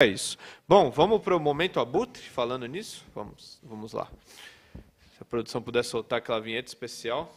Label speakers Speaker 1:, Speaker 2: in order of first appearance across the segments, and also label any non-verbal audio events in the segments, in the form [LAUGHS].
Speaker 1: É isso. Bom, vamos para o momento abutre, falando nisso? Vamos, vamos lá. Se a produção puder soltar aquela vinheta especial.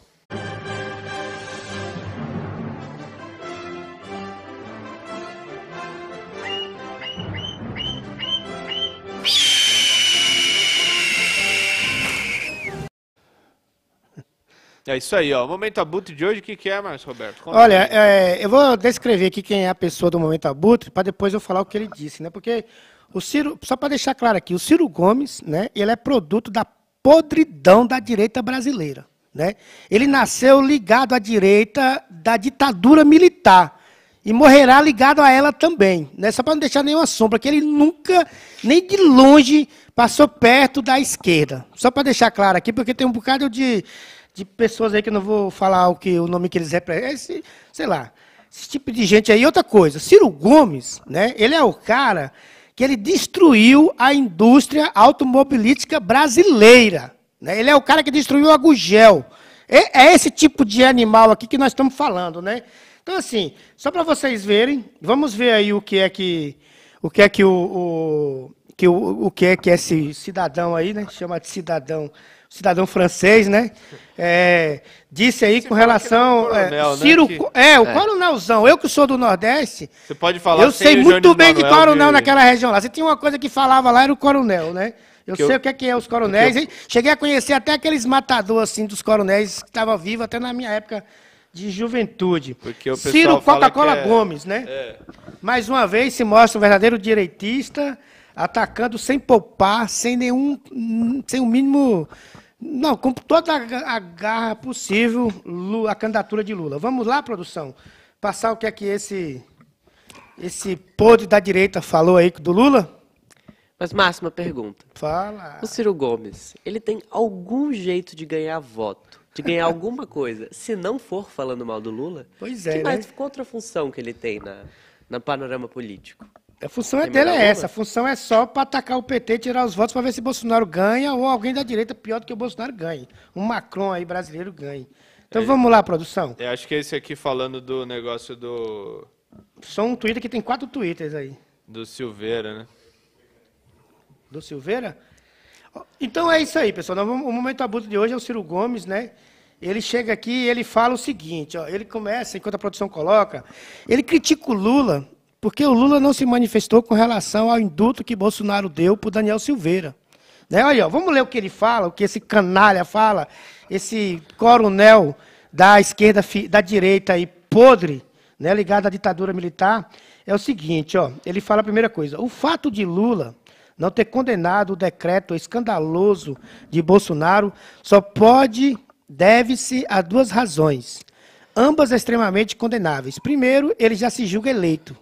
Speaker 1: É isso aí, ó. O Momento Abutre de hoje, o que, que é, Marcos Roberto? Conta Olha,
Speaker 2: é, eu vou descrever aqui quem é a pessoa do Momento Abutre, para depois eu falar o que ele disse, né? Porque o Ciro, só para deixar claro aqui, o Ciro Gomes, né, ele é produto da podridão da direita brasileira, né? Ele nasceu ligado à direita da ditadura militar e morrerá ligado a ela também, né? Só para não deixar nenhuma sombra, que ele nunca, nem de longe, passou perto da esquerda. Só para deixar claro aqui, porque tem um bocado de de pessoas aí que eu não vou falar o, que, o nome que eles representam, é esse, sei lá, esse tipo de gente aí. Outra coisa, Ciro Gomes, né, ele é o cara que ele destruiu a indústria automobilística brasileira. Né? Ele é o cara que destruiu a Gugel. É, é esse tipo de animal aqui que nós estamos falando, né? Então, assim, só para vocês verem, vamos ver aí o que é que o que é que o, o que o, o que é que esse cidadão aí, né? Chama de cidadão cidadão francês, né? É, disse aí Você com é relação. É, coronel, é, Ciro, né? que... é, o é. coronelzão. Eu que sou do Nordeste.
Speaker 1: Você pode falar. Eu sei muito bem Manuel de coronel de... naquela
Speaker 2: região lá. Você tinha uma coisa que falava lá, era o coronel, né? Eu que sei eu... o que é que é os coronéis. Eu... Cheguei a conhecer até aqueles matadores assim, dos coronéis que estavam vivos até na minha época de juventude. Ciro Coca-Cola é... Gomes, né? É. Mais uma vez se mostra um verdadeiro direitista atacando sem poupar, sem nenhum, sem o mínimo, não, com toda a garra possível a candidatura de Lula. Vamos lá, produção, passar o que é que esse esse podre da direita falou aí do Lula? Mas Márcio, uma pergunta. Fala. O Ciro Gomes, ele tem algum jeito de ganhar voto? de ganhar [LAUGHS] alguma coisa, se não for falando mal do Lula, pois é, que mais, né? qual outra função que ele tem na, no panorama político? A função é dele é essa. A função é só para atacar o PT, tirar os votos para ver se Bolsonaro ganha ou alguém da direita pior do que o Bolsonaro ganhe. Um Macron aí brasileiro ganhe. Então é, vamos lá, produção.
Speaker 1: Eu é, acho que é esse aqui falando do negócio do.
Speaker 2: Só um Twitter que tem quatro Twitters aí.
Speaker 1: Do Silveira, né?
Speaker 2: Do Silveira? Então é isso aí, pessoal. O momento abuso de hoje é o Ciro Gomes, né? Ele chega aqui e ele fala o seguinte, ó, ele começa, enquanto a produção coloca, ele critica o Lula porque o Lula não se manifestou com relação ao indulto que Bolsonaro deu para o Daniel Silveira. Né? ó, vamos ler o que ele fala, o que esse canalha fala, esse coronel da esquerda, da direita aí, podre, né, ligado à ditadura militar, é o seguinte, ó, ele fala a primeira coisa, o fato de Lula não ter condenado o decreto escandaloso de Bolsonaro só pode, deve-se a duas razões, ambas extremamente condenáveis. Primeiro, ele já se julga eleito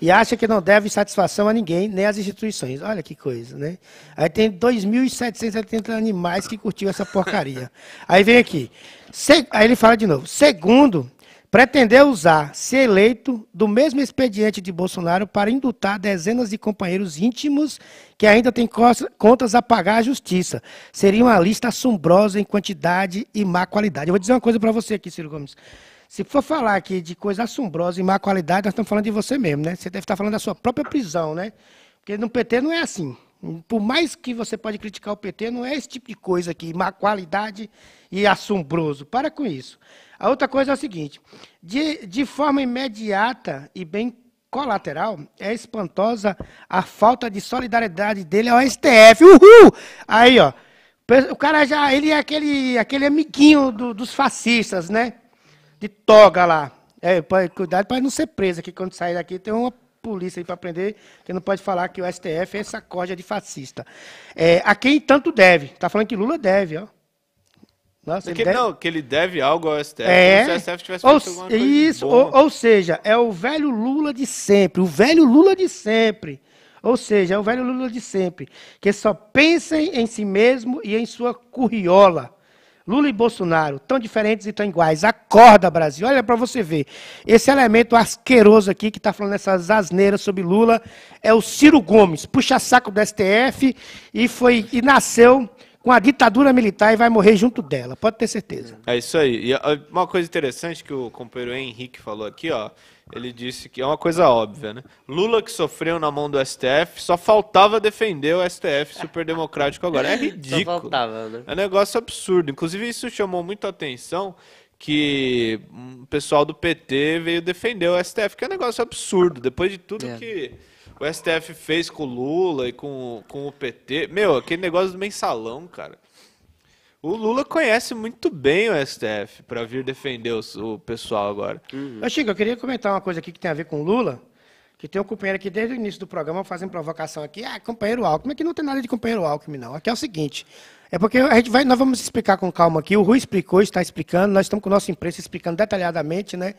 Speaker 2: e acha que não deve satisfação a ninguém, nem às instituições. Olha que coisa, né? Aí tem 2.770 animais que curtiu essa porcaria. [LAUGHS] Aí vem aqui. Se, aí ele fala de novo. Segundo, pretender usar, se eleito, do mesmo expediente de Bolsonaro para indultar dezenas de companheiros íntimos que ainda têm contas a pagar à justiça. Seria uma lista assombrosa em quantidade e má qualidade. Eu vou dizer uma coisa para você aqui, Ciro Gomes. Se for falar aqui de coisa assombrosa e má qualidade, nós estamos falando de você mesmo, né? Você deve estar falando da sua própria prisão, né? Porque no PT não é assim. Por mais que você pode criticar o PT, não é esse tipo de coisa aqui, má qualidade e assombroso. Para com isso. A outra coisa é o seguinte: de, de forma imediata e bem colateral, é espantosa a falta de solidariedade dele ao STF. Uhul! Aí, ó. O cara já. Ele é aquele, aquele amiguinho do, dos fascistas, né? de toga lá. É, cuidado para não ser preso aqui quando sair daqui. Tem uma polícia aí para prender, que não pode falar que o STF é essa corda de fascista. É, a quem tanto deve. Está falando que Lula deve, ó.
Speaker 1: Nossa, é que, deve... Não, que ele deve algo ao STF. É. Se o STF tivesse ou, alguma coisa isso, ou,
Speaker 2: ou, seja, é o velho Lula de sempre. O velho Lula de sempre. Ou seja, é o velho Lula de sempre. Que só pensem em si mesmo e em sua curriola. Lula e Bolsonaro, tão diferentes e tão iguais. Acorda, Brasil. Olha para você ver. Esse elemento asqueroso aqui que está falando essas asneiras sobre Lula é o Ciro Gomes, puxa-saco do STF e foi e nasceu com a ditadura militar e vai morrer junto dela, pode ter certeza.
Speaker 1: É isso aí. E uma coisa interessante que o companheiro Henrique falou aqui, ó, ele disse que é uma coisa óbvia, né? Lula que sofreu na mão do STF, só faltava defender o STF superdemocrático agora. É [LAUGHS] ridículo. Só
Speaker 2: faltava, né? É
Speaker 1: um negócio absurdo. Inclusive isso chamou muita atenção que o pessoal do PT veio defender o STF, que é um negócio absurdo, depois de tudo é. que o STF fez com o Lula e com, com o PT. Meu, aquele negócio do mensalão, cara. O Lula conhece muito bem o STF para vir defender os, o pessoal agora. Uhum. Chico,
Speaker 2: eu queria comentar uma coisa aqui que tem a ver com o Lula. Que tem um companheiro aqui desde o início do programa fazendo provocação aqui. Ah, companheiro Alckmin. Aqui não tem nada de companheiro Alckmin, não. Aqui é o seguinte: é porque a gente vai, nós vamos explicar com calma aqui. O Rui explicou, está explicando, nós estamos com nossa imprensa explicando detalhadamente, né?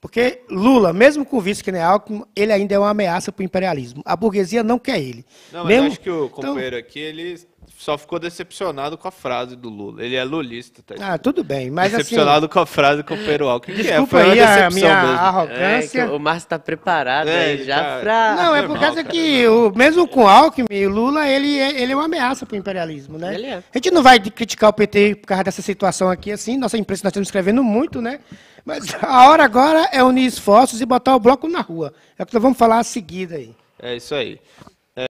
Speaker 2: Porque Lula, mesmo com o vice que nem Alckmin, ele ainda é uma ameaça para o imperialismo. A burguesia não quer ele. Não, mas mesmo... acho que
Speaker 1: o então, companheiro então... aqui, ele só ficou decepcionado com a frase do Lula. Ele é lulista, tá? Ah, tudo bem, mas assim, Decepcionado assim, com a frase com o Perual. Que Desculpa que é? Foi aí a minha mesmo. arrogância. É, o
Speaker 2: Márcio tá preparado é, aí né? já tá... pra... Não, é por causa que o, mesmo com o Alckmin, o Lula, ele, é, ele é uma ameaça pro imperialismo, né? Ele é. A gente não vai criticar o PT por causa dessa situação aqui, assim, nossa imprensa nós estamos escrevendo muito, né? Mas a hora agora é unir esforços e botar o bloco na rua. É o que nós vamos falar a seguida aí. É isso aí.